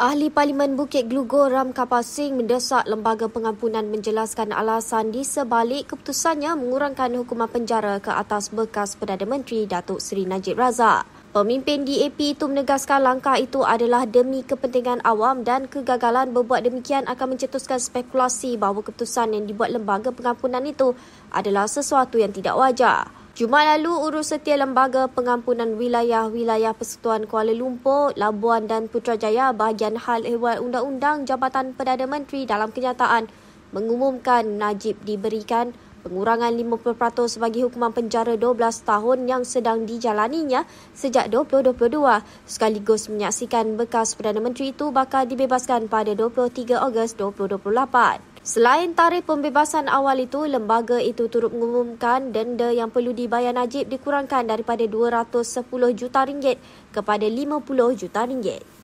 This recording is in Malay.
Ahli Parlimen Bukit Glugor Ram Kapal Singh mendesak Lembaga Pengampunan menjelaskan alasan di sebalik keputusannya mengurangkan hukuman penjara ke atas bekas Perdana Menteri Datuk Seri Najib Razak. Pemimpin DAP itu menegaskan langkah itu adalah demi kepentingan awam dan kegagalan berbuat demikian akan mencetuskan spekulasi bahawa keputusan yang dibuat lembaga pengampunan itu adalah sesuatu yang tidak wajar. Jumaat lalu, Urus Setia Lembaga Pengampunan Wilayah-Wilayah persekutuan Kuala Lumpur, Labuan dan Putrajaya bahagian hal ehwal Undang-Undang Jabatan Perdana Menteri dalam kenyataan mengumumkan Najib diberikan pengurangan 50% bagi hukuman penjara 12 tahun yang sedang dijalaninya sejak 2022 sekaligus menyaksikan bekas Perdana Menteri itu bakal dibebaskan pada 23 Ogos 2028. Selain tarikh pembebasan awal itu, lembaga itu turut mengumumkan denda yang perlu dibayar Najib dikurangkan daripada 210 juta ringgit kepada 50 juta ringgit.